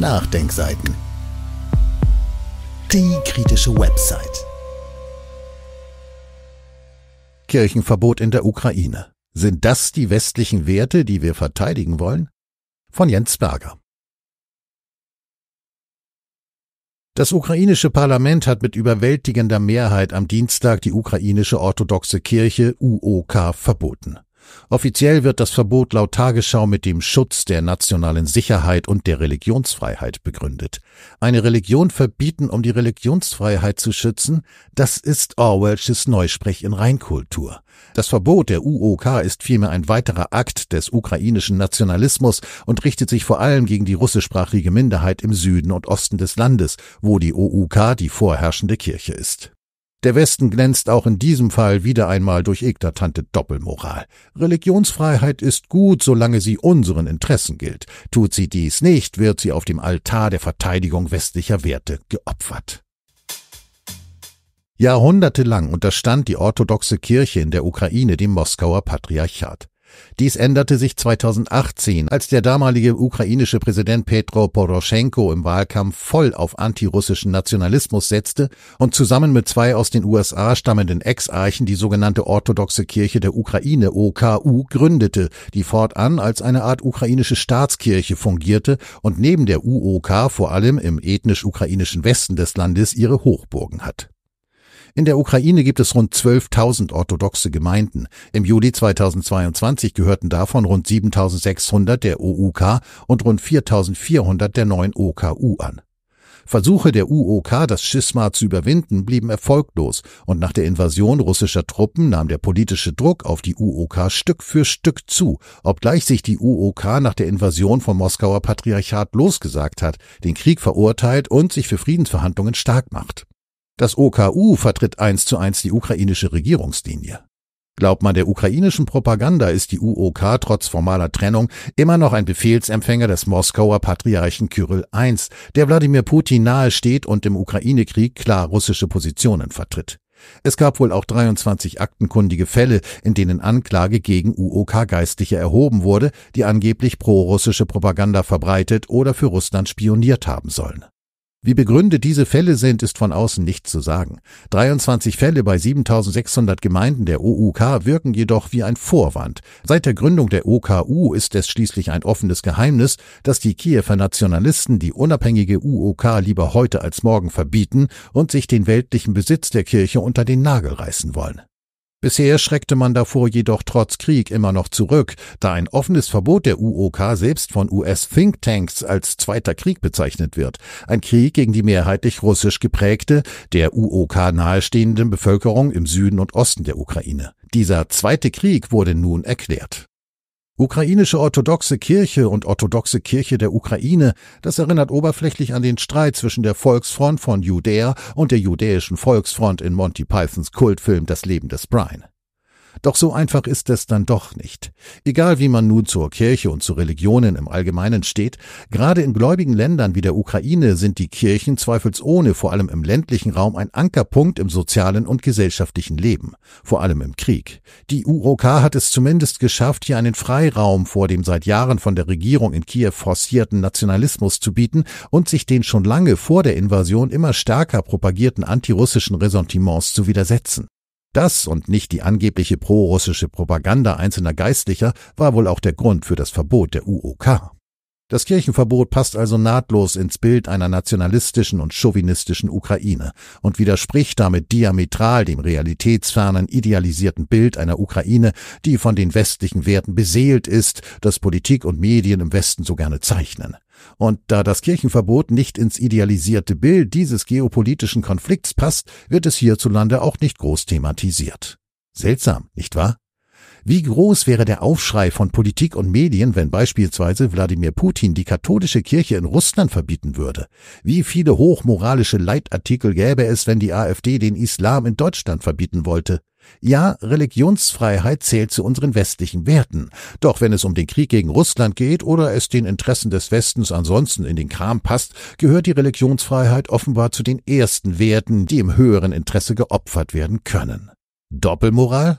Nachdenkseiten. Die kritische Website. Kirchenverbot in der Ukraine. Sind das die westlichen Werte, die wir verteidigen wollen? Von Jens Berger. Das ukrainische Parlament hat mit überwältigender Mehrheit am Dienstag die ukrainische orthodoxe Kirche UOK verboten. Offiziell wird das Verbot laut Tagesschau mit dem Schutz der nationalen Sicherheit und der Religionsfreiheit begründet. Eine Religion verbieten, um die Religionsfreiheit zu schützen, das ist Orwellsches Neusprech in Reinkultur. Das Verbot der UOK ist vielmehr ein weiterer Akt des ukrainischen Nationalismus und richtet sich vor allem gegen die russischsprachige Minderheit im Süden und Osten des Landes, wo die OUK die vorherrschende Kirche ist. Der Westen glänzt auch in diesem Fall wieder einmal durch eklatante Doppelmoral. Religionsfreiheit ist gut, solange sie unseren Interessen gilt. Tut sie dies nicht, wird sie auf dem Altar der Verteidigung westlicher Werte geopfert. Jahrhundertelang unterstand die orthodoxe Kirche in der Ukraine dem Moskauer Patriarchat. Dies änderte sich 2018, als der damalige ukrainische Präsident Petro Poroschenko im Wahlkampf voll auf antirussischen Nationalismus setzte und zusammen mit zwei aus den USA stammenden Ex-Archen die sogenannte Orthodoxe Kirche der Ukraine OKU gründete, die fortan als eine Art ukrainische Staatskirche fungierte und neben der UOK vor allem im ethnisch-ukrainischen Westen des Landes ihre Hochburgen hat. In der Ukraine gibt es rund 12.000 orthodoxe Gemeinden. Im Juli 2022 gehörten davon rund 7.600 der OUK und rund 4.400 der neuen OKU an. Versuche der UOK, das Schisma zu überwinden, blieben erfolglos, und nach der Invasion russischer Truppen nahm der politische Druck auf die UOK Stück für Stück zu, obgleich sich die UOK nach der Invasion vom Moskauer Patriarchat losgesagt hat, den Krieg verurteilt und sich für Friedensverhandlungen stark macht. Das OKU vertritt eins zu eins die ukrainische Regierungslinie. Glaubt man der ukrainischen Propaganda, ist die UOK trotz formaler Trennung immer noch ein Befehlsempfänger des Moskauer Patriarchen Kyrill I, der Wladimir Putin nahe steht und im Ukraine-Krieg klar russische Positionen vertritt. Es gab wohl auch 23 aktenkundige Fälle, in denen Anklage gegen UOK-Geistliche erhoben wurde, die angeblich prorussische Propaganda verbreitet oder für Russland spioniert haben sollen. Wie begründet diese Fälle sind, ist von außen nicht zu sagen. 23 Fälle bei 7600 Gemeinden der OUK wirken jedoch wie ein Vorwand. Seit der Gründung der OKU ist es schließlich ein offenes Geheimnis, dass die Kiewer Nationalisten die unabhängige UOK lieber heute als morgen verbieten und sich den weltlichen Besitz der Kirche unter den Nagel reißen wollen. Bisher schreckte man davor jedoch trotz Krieg immer noch zurück, da ein offenes Verbot der UOK selbst von US-Thinktanks als zweiter Krieg bezeichnet wird. Ein Krieg gegen die mehrheitlich russisch geprägte, der UOK nahestehenden Bevölkerung im Süden und Osten der Ukraine. Dieser zweite Krieg wurde nun erklärt. Ukrainische orthodoxe Kirche und orthodoxe Kirche der Ukraine, das erinnert oberflächlich an den Streit zwischen der Volksfront von Judäa und der judäischen Volksfront in Monty Pythons Kultfilm Das Leben des Brian. Doch so einfach ist es dann doch nicht. Egal wie man nun zur Kirche und zu Religionen im Allgemeinen steht, gerade in gläubigen Ländern wie der Ukraine sind die Kirchen zweifelsohne vor allem im ländlichen Raum ein Ankerpunkt im sozialen und gesellschaftlichen Leben, vor allem im Krieg. Die UOK hat es zumindest geschafft, hier einen Freiraum vor dem seit Jahren von der Regierung in Kiew forcierten Nationalismus zu bieten und sich den schon lange vor der Invasion immer stärker propagierten antirussischen Ressentiments zu widersetzen. Das und nicht die angebliche prorussische Propaganda einzelner Geistlicher war wohl auch der Grund für das Verbot der UOK. Das Kirchenverbot passt also nahtlos ins Bild einer nationalistischen und chauvinistischen Ukraine und widerspricht damit diametral dem realitätsfernen, idealisierten Bild einer Ukraine, die von den westlichen Werten beseelt ist, das Politik und Medien im Westen so gerne zeichnen. Und da das Kirchenverbot nicht ins idealisierte Bild dieses geopolitischen Konflikts passt, wird es hierzulande auch nicht groß thematisiert. Seltsam, nicht wahr? Wie groß wäre der Aufschrei von Politik und Medien, wenn beispielsweise Wladimir Putin die katholische Kirche in Russland verbieten würde? Wie viele hochmoralische Leitartikel gäbe es, wenn die AfD den Islam in Deutschland verbieten wollte? Ja, Religionsfreiheit zählt zu unseren westlichen Werten. Doch wenn es um den Krieg gegen Russland geht oder es den Interessen des Westens ansonsten in den Kram passt, gehört die Religionsfreiheit offenbar zu den ersten Werten, die im höheren Interesse geopfert werden können. Doppelmoral?